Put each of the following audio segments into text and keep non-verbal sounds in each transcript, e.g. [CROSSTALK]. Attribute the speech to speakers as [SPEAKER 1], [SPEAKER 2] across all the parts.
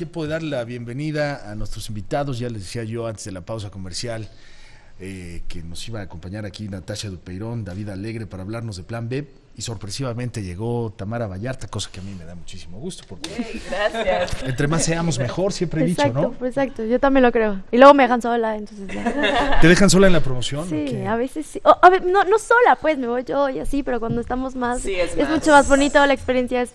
[SPEAKER 1] tiempo de dar la bienvenida a nuestros invitados. Ya les decía yo antes de la pausa comercial eh, que nos iba a acompañar aquí Natasha Dupeirón, David Alegre para hablarnos de Plan B. Y sorpresivamente llegó Tamara Vallarta, cosa que a mí me da muchísimo gusto. Porque [LAUGHS] Entre más seamos mejor, siempre he dicho, ¿no?
[SPEAKER 2] Exacto, yo también lo creo. Y luego me dejan sola, entonces.
[SPEAKER 1] ¿Te dejan sola en la promoción? Sí,
[SPEAKER 2] a veces sí. no, no sola, pues me voy yo y así, pero cuando estamos más, es, mucho más bonito, la experiencia es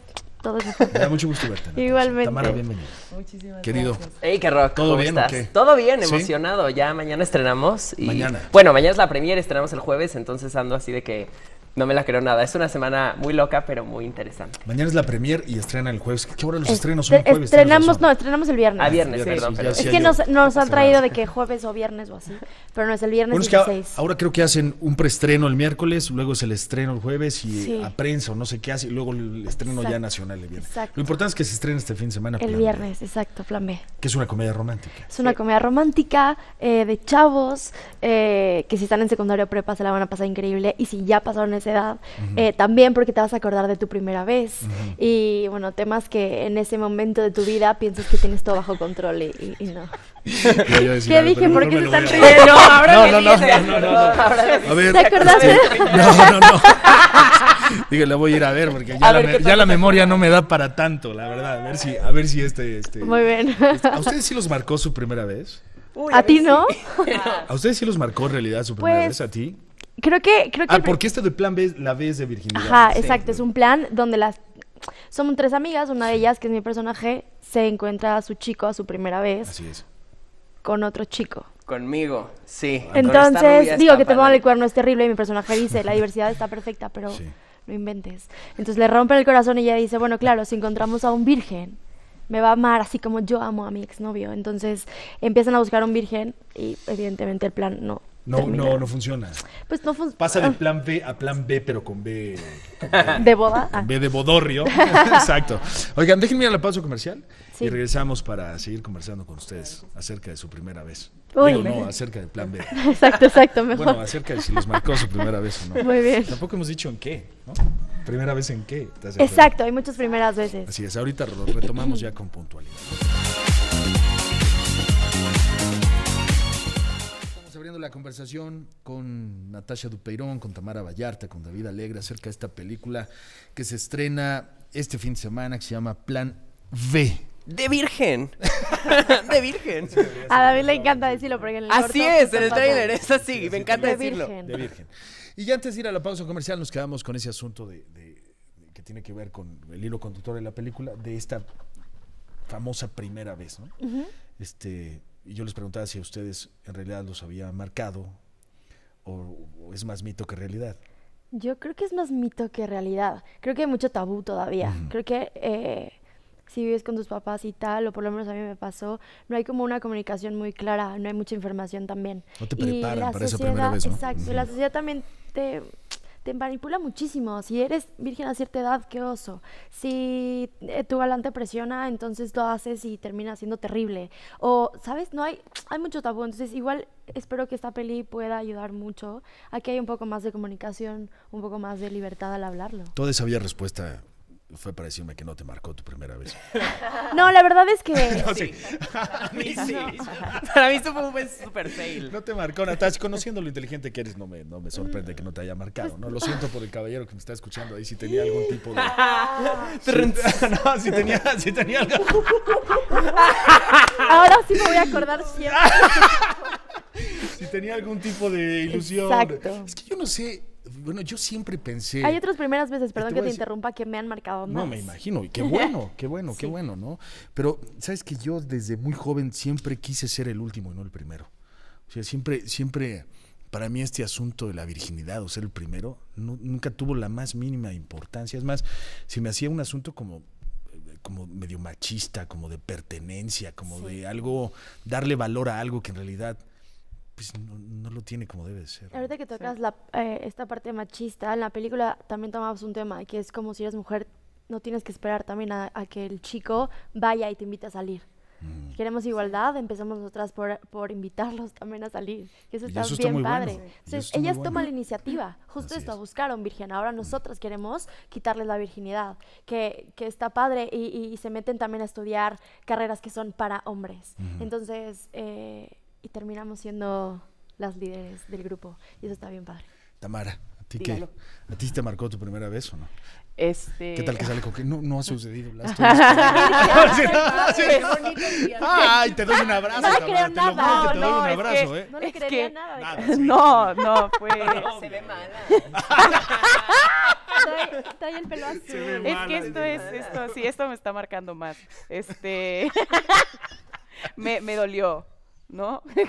[SPEAKER 2] [LAUGHS] da mucho [LAUGHS] gusto verte. Igualmente. Tamara, bienvenida. Muchísimas gracias.
[SPEAKER 1] Querido.
[SPEAKER 3] Hey, qué rock. ¿Todo ¿cómo bien? Estás? Todo bien, emocionado. Ya mañana estrenamos. Y, mañana. Bueno, mañana es la premiere, estrenamos el jueves, entonces ando así de que no me la creo nada. Es una semana muy loca, pero muy interesante.
[SPEAKER 1] Mañana es la premier y estrena el jueves. ¿Qué hora los estrenos son jueves? Estrenamos, no, estrenamos
[SPEAKER 2] el viernes. Ah, viernes, Es que nos, nos han traído de que jueves o viernes o así, pero no es el viernes 16.
[SPEAKER 1] ahora creo que hacen un preestreno el miércoles, luego es el estreno el jueves y a prensa o no sé qué hace, y luego el estreno ya nacional el viernes. Lo importante es que se estrene este fin de semana. El viernes,
[SPEAKER 2] exacto, flambe
[SPEAKER 1] Que es una comedia romántica.
[SPEAKER 2] Es una comedia romántica eh, de chavos eh, que si están en secundaria o prepa se la van a pasar increíble y si ya pasaron eh, también porque te vas a acordar de tu primera vez y bueno, temas que en ese momento de tu vida piensas que tienes todo bajo control y, no. ¿Qué dije? ¿Por qué se están riendo? No, ahora no, no, no, no, A ver, ¿te acordaste? No, no, no.
[SPEAKER 1] no la voy a ir a ver porque ya, la, ya la memoria no me da para tanto, la verdad. A ver si, a ver si este, este. Muy
[SPEAKER 2] bien. Este,
[SPEAKER 1] ¿A ustedes sí los marcó su primera vez?
[SPEAKER 2] Uy, ¿A, ti no?
[SPEAKER 1] ¿A ustedes sí los marcó en realidad su primera pues vez? ¿A ti?
[SPEAKER 2] Creo que... Creo que ah, porque
[SPEAKER 1] este de plan B, la vez de virginidad. Ajá, exacto,
[SPEAKER 2] es un plan donde las... Son tres amigas, una de ellas, que es mi personaje, se encuentra a su chico a su primera vez. Así es. Con otro chico.
[SPEAKER 3] Conmigo, sí. Entonces, digo que te pongan
[SPEAKER 2] el cuerno es terrible y mi personaje dice, la diversidad está perfecta, pero lo inventes. Entonces le rompe el corazón y ella dice, bueno, claro, si encontramos a un virgen, me va a amar así como yo amo a mi exnovio. Entonces empiezan a buscar a un virgen y evidentemente el plan no
[SPEAKER 1] no, no, no funciona. Pues
[SPEAKER 2] no Pasa de ah.
[SPEAKER 1] plan B a plan B, pero con B. ¿De
[SPEAKER 2] boda? B
[SPEAKER 1] de bodorrio. [LAUGHS] Exacto. Oigan, déjenme ir a la pausa comercial y regresamos para seguir conversando con ustedes acerca de su primera vez. Digo, no, acerca del plan B. Exacto, exacto, mejor. Bueno, acerca de si les marcó su primera vez o no. Muy bien. Tampoco hemos dicho en qué, ¿no? Primera vez en qué. Exacto,
[SPEAKER 2] hay muchas primeras veces.
[SPEAKER 1] Así es, ahorita lo retomamos ya con puntualidad. la conversación con Natasha Dupeirón, con Tamara Vallarta, con David Alegre acerca de esta película que se estrena este fin de semana que se llama Plan V. De virgen.
[SPEAKER 2] [LAUGHS] de virgen. a David le encanta decirlo porque en el Así es, en el trailer es así, me encanta decirlo. De virgen.
[SPEAKER 1] Y ya antes de ir a la pausa comercial nos quedamos con ese asunto de, que tiene que ver con el hilo conductor de la película, de esta famosa primera vez, ¿no? Este y yo les preguntaba si a ustedes en realidad los había marcado o, es más mito que realidad.
[SPEAKER 2] Yo creo que es más mito que realidad. Creo que hay mucho tabú todavía. Creo que eh, si vives con tus papás y tal, o por lo menos a mí me pasó, no hay como una comunicación muy clara, no hay mucha información también. No te preparan para Exacto. La sociedad también te te manipula muchísimo. Si eres virgen a cierta edad, qué oso. Si eh, tu galán presiona, entonces lo haces y termina siendo terrible. O, ¿sabes? No hay, hay mucho tabú. Entonces, igual espero que esta peli pueda ayudar mucho a que haya un poco más de comunicación, un poco más de libertad al hablarlo.
[SPEAKER 1] Toda esa había respuesta fue para decirme que no te marcó tu primera vez.
[SPEAKER 2] No, la verdad es que. [LAUGHS] no, sí.
[SPEAKER 1] [LAUGHS]
[SPEAKER 3] Para mí estuvo fue
[SPEAKER 1] un super fail. No te marcó, Natasha. Conociendo lo inteligente que eres, no me, no me sorprende que no te haya marcado. No, lo siento por el caballero que me está escuchando ahí. Si tenía algún tipo de. [LAUGHS] no, si tenía,
[SPEAKER 2] Ahora sí me voy a acordar siempre.
[SPEAKER 1] si tenía algún tipo de ilusión. Es que yo no sé bueno, yo siempre pensé... Hay
[SPEAKER 2] otras primeras veces, perdón que te interrumpa, que me han marcado más. No, me imagino, y qué [LAUGHS] bueno,
[SPEAKER 1] qué bueno, qué bueno, ¿no? Pero, ¿sabes que Yo desde muy joven siempre quise ser el último y no el primero. O sea, siempre, siempre, para mí este asunto de la virginidad o ser el primero nunca tuvo la más mínima importancia. Es más, si me hacía un asunto como como medio machista, como de pertenencia, como de algo, darle valor a algo que en realidad pues no, lo tiene como debe de
[SPEAKER 2] ser. Ahorita que tocas eh, esta parte machista, en la película también tomamos un tema que es como si eres mujer, no tienes que esperar también a, que el chico vaya y te invite a salir. Mm. queremos igualdad, empezamos nosotras por, por invitarlos también a salir. que eso, está, bien padre. Entonces, ellas toman la iniciativa. Justo esto, buscaron virgen. Ahora mm. nosotras queremos quitarles la virginidad, que, está padre. Y, se meten también a estudiar carreras que son para hombres. Entonces, eh, y terminamos siendo las líderes del grupo. Y eso está bien padre.
[SPEAKER 1] Tamara, ¿a ti Dígalo. ¿A ti te marcó tu primera vez o no?
[SPEAKER 2] Este... ¿Qué tal que
[SPEAKER 1] sale con que no, no ha sucedido? Ay, te doy un abrazo. No le creo nada. Te doy un ¿eh? No le creería nada. No, no, pues. [LAUGHS] Se ve mala.
[SPEAKER 2] Estoy el pelo
[SPEAKER 3] azul. Es que esto es, esto, sí,
[SPEAKER 4] esto me está marcando más. Este. [LAUGHS] [LAUGHS] me, me dolió. ¿No? qué?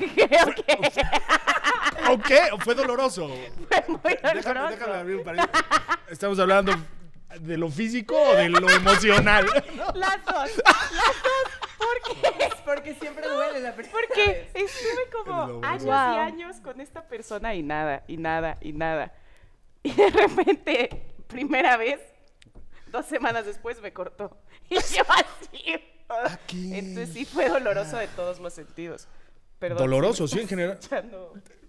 [SPEAKER 1] ¿O qué? ¿O fue doloroso? Fue muy doloroso. Déjame, abrir un paréntesis. Estamos hablando de lo físico o de lo emocional. [LAUGHS] Las dos. Las dos.
[SPEAKER 4] ¿Por qué? Porque siempre duele la persona. Porque estuve como años y años con esta persona y nada, y nada, y nada. Y de repente, primera vez, dos semanas después me cortó. [LAUGHS] Y yo así. Ah, entonces sí fue doloroso de todos los sentidos doloroso, sí, en general.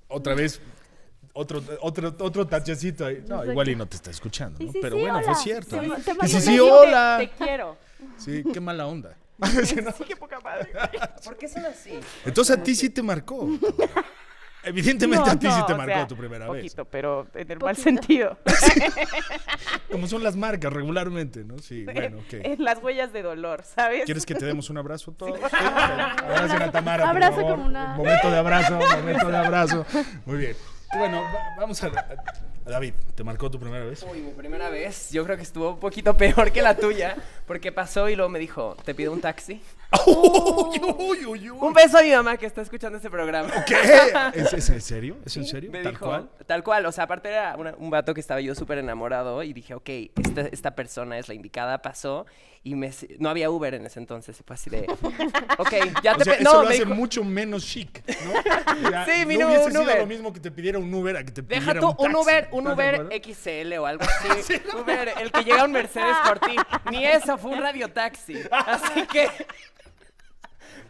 [SPEAKER 1] Otra vez, otro, otro, otro tachecito ahí. No, igual y no te está escuchando, Pero bueno, fue cierto. ¿eh? sí, sí, hola. Te, te, quiero. Sí, qué mala onda. [LAUGHS] sí, [LAUGHS] qué
[SPEAKER 3] poca madre. ¿Por qué son así?
[SPEAKER 1] Entonces a ti sí te marcó. [LAUGHS] Evidentemente a ti sí te marcó tu primera vez. Poquito, pero en el mal sentido. [LAUGHS] [LAUGHS] Como son las marcas regularmente, ¿no? Sí, bueno, ok. en
[SPEAKER 4] las huellas de dolor, ¿sabes? ¿Quieres que te demos
[SPEAKER 1] un abrazo todos? a Tamara, abrazo Como una... Momento de abrazo, [LAUGHS] momento de abrazo. Muy bien. Bueno, vamos a, David, ¿te marcó tu primera vez? Uy, mi primera
[SPEAKER 3] vez. Yo creo que estuvo un poquito peor que la tuya, porque pasó y luego me dijo, te pido un taxi un beso a mi mamá que está escuchando este programa. ¿Qué? ¿Es,
[SPEAKER 1] en serio? ¿Es en serio? ¿Tal
[SPEAKER 3] cual? Tal cual. O sea, aparte era un vato que estaba yo súper enamorado y dije, ok, esta, persona es la indicada, pasó y no había Uber en ese entonces. Y fue así de, [LAUGHS] ok,
[SPEAKER 1] ya te... eso no, lo hace mucho menos chic, ¿no? [LAUGHS] sí, mi no, hubiese sido lo mismo que te pidiera un Uber a que te
[SPEAKER 3] pidiera Deja tú un, un Uber, un Uber XL o algo así. [LAUGHS] Uber, el que llega a un Mercedes por ti. Ni eso, fue un radiotaxi. Así que...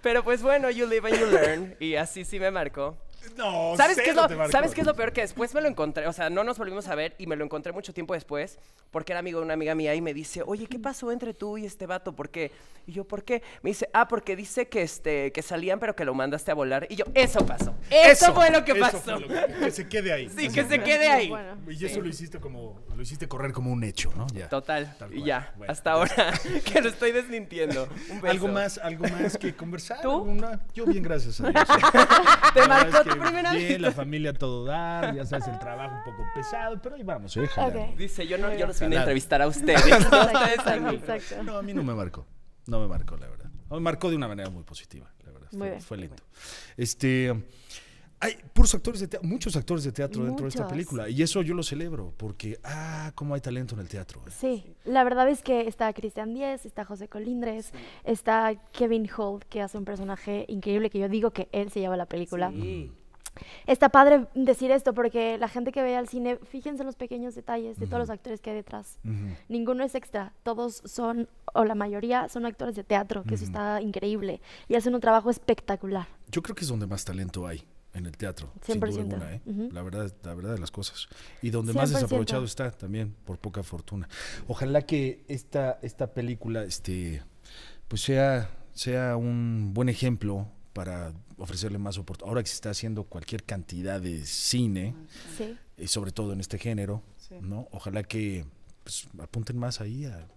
[SPEAKER 3] Pero pues bueno, you live and you learn. Y así sí me marcó.
[SPEAKER 1] No, ¿Sabes, qué es, lo, ¿Sabes qué
[SPEAKER 3] es lo peor? Que después me lo encontré, o sea, no nos volvimos a ver y me lo encontré mucho tiempo después porque era amigo de una amiga mía y me dice, oye, ¿qué pasó entre tú y este vato? ¿Por qué? Y yo, ¿por qué? Me dice, ah, porque dice que, este, que salían pero que lo mandaste a volar. Y yo, eso pasó. Eso, fue lo que pasó. que, se quede ahí. Sí, que se quede ahí.
[SPEAKER 1] Y eso lo hiciste como, lo hiciste correr como un hecho, ¿no? Total. Y ya, hasta pues. ahora [LAUGHS] que lo estoy desmintiendo. ¿Algo, más, ¿Algo más que conversar? ¿Tú? Yo bien, gracias [LAUGHS] Te marcó [LAUGHS] la familia todo dar, ya sabes, el trabajo un poco pesado, pero ahí vamos, ¿eh? Dice, yo no, yo los vine a entrevistar a ustedes. No, a mí no me marcó, no me marcó, la verdad. Me marcó de una manera muy positiva, la verdad. fue, fue lindo. Este hay puros actores de muchos actores de teatro dentro de esta película. Y eso yo lo celebro, porque, ah, cómo hay talento en el teatro.
[SPEAKER 2] Sí, la verdad es que está Cristian Díez, está José Colindres, está Kevin Holt, que hace un personaje increíble, que yo digo que él se lleva la película. Mm. Está padre decir esto porque la gente que ve al cine, fíjense en los pequeños detalles de todos los actores que hay detrás. Ninguno es extra, todos son, o la mayoría son actores de teatro, que eso está increíble y hacen un trabajo espectacular.
[SPEAKER 1] Yo creo que es donde más talento hay en el teatro, sin duda ¿eh? la verdad, la verdad de las cosas. Y donde más desaprovechado está también, por poca fortuna. Ojalá que esta, esta película este, pues sea, sea un buen ejemplo para ofrecerle más soporte. Ahora que se está haciendo cualquier cantidad de cine, y eh, sobre todo en este género, ¿no? Ojalá que pues, apunten más ahí a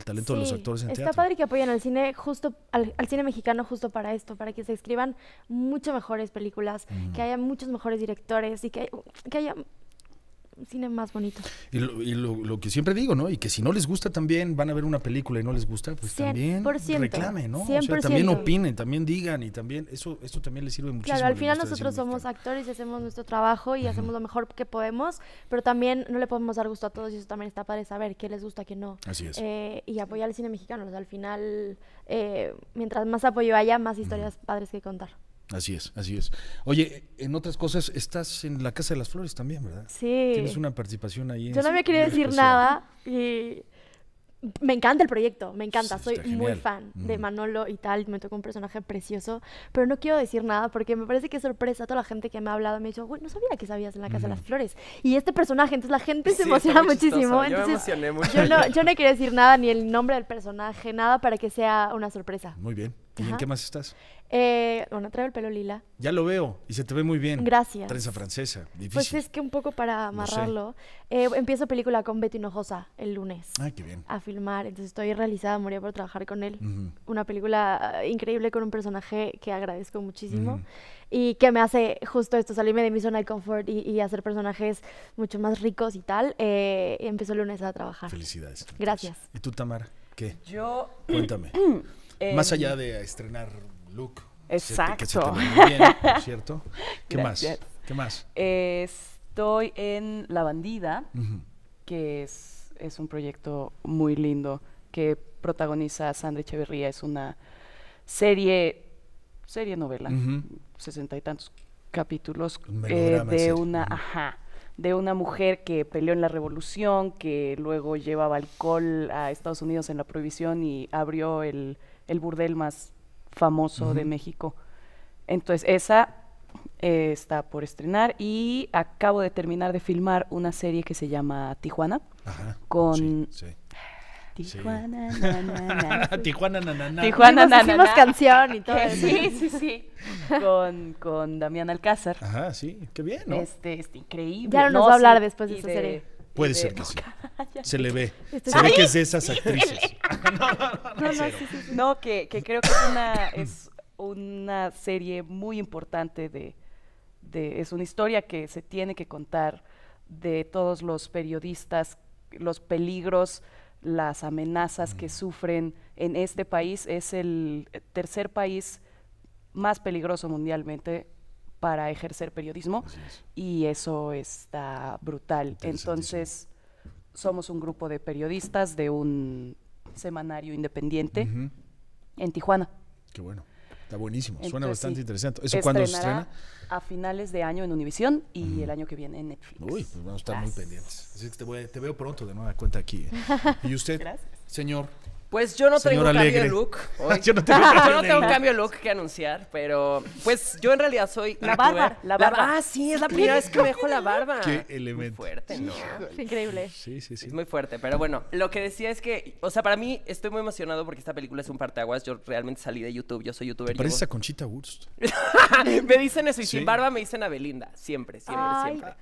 [SPEAKER 1] talento de los actores en está
[SPEAKER 2] padre que apoyen al cine justo al, cine mexicano justo para esto, para que se escriban mucho mejores películas, que haya muchos mejores directores y que, que haya cine más bonito.
[SPEAKER 1] Y, lo, lo, que siempre digo, ¿no? Y que si no les gusta también, van a ver una película y no les gusta, pues también reclamen, ¿no? O sea, también opinen, también digan y también eso esto también les sirve muchísimo. Claro, al final nosotros
[SPEAKER 2] somos actores y hacemos nuestro trabajo y hacemos lo mejor que podemos, pero también no le podemos dar gusto a todos y eso también está padre saber qué les gusta, qué no. Así es. Eh, y apoyar el cine mexicano, al final, eh, mientras más apoyo haya, más historias padres que contar.
[SPEAKER 1] Así es, así es. Oye, en otras cosas, estás en la Casa de las Flores también, ¿verdad? Sí. Tienes una participación ahí. Yo no me quería decir nada
[SPEAKER 2] y me encanta el proyecto, me encanta, soy muy fan de Manolo y tal, me tocó un personaje precioso, pero no quiero decir nada porque me parece que es sorpresa toda la gente que me ha hablado, me ha dicho, güey, no sabía que sabías en la Casa de las Flores y este personaje, entonces la gente se emociona muchísimo, yo, no, yo no quiero decir nada, ni el nombre del personaje, nada para que sea una sorpresa.
[SPEAKER 1] Muy bien. ¿Y en qué más estás?
[SPEAKER 2] Eh, bueno, traigo el pelo lila.
[SPEAKER 1] Ya lo veo y se te ve muy bien. Gracias. Trenza francesa, difícil. Pues es que
[SPEAKER 2] un poco para amarrarlo. Eh, empiezo película con Betty Hinojosa el lunes. Ah, qué bien. A filmar, entonces estoy realizada, moría por trabajar con él. Una película ah, increíble con un personaje que agradezco muchísimo y que me hace justo esto, salirme de mi zona de confort y, hacer personajes mucho más ricos y tal. Eh, empiezo el lunes a trabajar. Felicidades. Gracias.
[SPEAKER 1] ¿Y tú, Tamara? ¿Qué? Yo... Cuéntame. [CLEARS THROAT] Más em, allá de estrenar look.
[SPEAKER 4] Exacto. [LAUGHS] ¿cierto? ¿Qué más? ¿Qué más? estoy en La Bandida, que es, un proyecto muy lindo que protagoniza Sandra Echeverría. Es una serie, serie novela, sesenta y tantos capítulos eh, de una, ajá, de una mujer que peleó en la revolución, que luego llevaba alcohol a Estados Unidos en la prohibición y abrió el el burdel más famoso de México. Entonces, esa eh, está por estrenar y acabo de terminar de filmar una serie que se llama Tijuana Ajá, con... Sí, sí. Tijuana, nanana. [LAUGHS] Tijuana,
[SPEAKER 1] nanana. Tijuana, nanana. Hicimos canción y todo. [LAUGHS] Sí,
[SPEAKER 4] sí, sí. con, con Damián Alcázar. Ajá, sí. Qué bien, ¿no? Este, este increíble.
[SPEAKER 2] Ya no nos va a hablar después de esa de... serie
[SPEAKER 1] Puede ser que sí. Se le ve. Se ve que es de esas [LAUGHS] actrices. [LAUGHS] No,
[SPEAKER 4] no, no, que, que creo que es una, es una serie muy importante de, de, Es una historia que se tiene que contar de todos los periodistas, los peligros, las amenazas que mm. sufren en este país. Es el tercer país más peligroso mundialmente para ejercer periodismo y eso está brutal. Entonces, somos un grupo de periodistas de un semanario independiente en Tijuana.
[SPEAKER 1] Qué bueno. Está buenísimo, suena bastante interesante. ¿Eso cuándo se estrena?
[SPEAKER 4] A finales de año en Univisión y el año que viene
[SPEAKER 1] en Netflix. Uy, pues vamos a estar muy pendientes. Así que te, veo pronto de nueva cuenta aquí. [LAUGHS] ¿Y usted, señor? Pues [LAUGHS] yo no tengo un cambio de look. yo no tengo, un cambio
[SPEAKER 3] de look que anunciar, pero pues yo en realidad soy. La barba, la barba. ah, sí, es la primera vez que me dejo la barba. Qué elemento. Muy fuerte, ¿no? Es increíble. Sí, sí, sí. Es muy fuerte, pero bueno, lo que decía es que, o sea, para mí estoy muy emocionado porque esta película es un parteaguas. Yo realmente salí de YouTube, yo soy youtuber. y. Conchita Wurst. [LAUGHS] me dicen eso y sin barba me dicen a Belinda. Siempre, siempre, siempre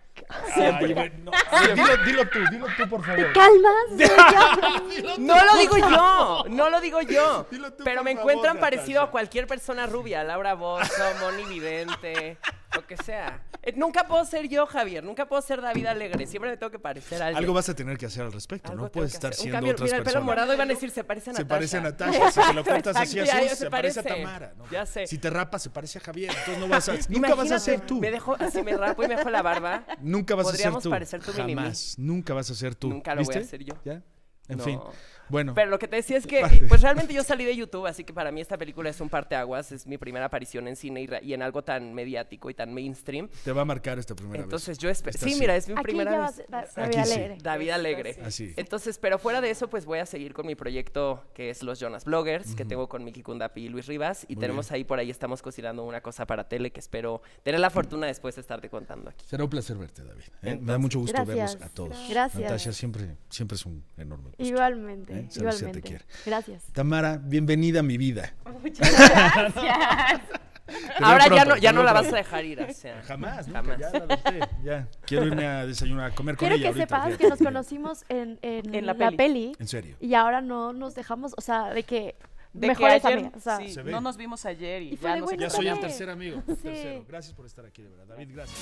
[SPEAKER 1] dilo, tú, dilo tú, por favor. ¿Te calmas? [LAUGHS] no lo digo yo,
[SPEAKER 3] no lo digo yo. pero me encuentran parecido a cualquier persona rubia, Laura Bosso, Moni Vidente lo que sea. Eh, nunca puedo ser yo, Javier. Nunca puedo ser David Alegre. Siempre me tengo que parecer a alguien. Algo vas
[SPEAKER 1] a tener que hacer al respecto. no puedes estar siendo cambio, persona mira, el pelo morado morado iban a decir, se parece a Se parece a Natasha. Si te lo cortas [LAUGHS] así a sus, se, parece a Tamara. Ya sé. Si te rapas, se parece a Javier. Entonces no vas a, nunca vas a ser tú. Me dejó así me rapo y me dejo la barba. Nunca vas a ser Podríamos tú. parecer tú, Jamás. Nunca vas a ser tú. Nunca lo voy a hacer yo. ¿Ya? En fin. Bueno. Pero lo
[SPEAKER 3] que te decía es que, [LAUGHS] pues realmente yo salí de YouTube, así que para mí esta película es un parteaguas, es mi primera aparición en cine y, en algo tan mediático y tan mainstream. Te va a marcar esta primera Entonces, vez. Entonces yo espero. Sí, mira, es mi primera vez. David Alegre. David Alegre. Así. Entonces, pero fuera de eso, pues voy a seguir con mi proyecto que es Los Jonas Bloggers, que tengo con Miki Kundapi y Luis Rivas. Y tenemos ahí por ahí, estamos cocinando una cosa para tele que espero tener la mm. fortuna después de estarte contando aquí.
[SPEAKER 1] Será un placer verte, David. ¿eh? Me da mucho gusto verlos a todos. Gracias. Natasha, siempre, siempre es un enorme
[SPEAKER 2] gusto. Igualmente. Gracias.
[SPEAKER 1] Tamara, bienvenida a mi vida. Muchas gracias. [LAUGHS] Ahora ya no, ya no la vas a dejar ir. O sea. [LAUGHS] Jamás, Jamás. Ya, la dejé, ya Quiero irme a desayunar, a comer con Quiero ella. Quiero que sepas que nos
[SPEAKER 2] conocimos en, la, peli. En serio. Y ahora no nos dejamos, o sea, de que de mejores no nos vimos ayer y, ya, nos ya soy el tercer amigo.
[SPEAKER 1] Tercero. Gracias por estar aquí, de verdad. David, gracias.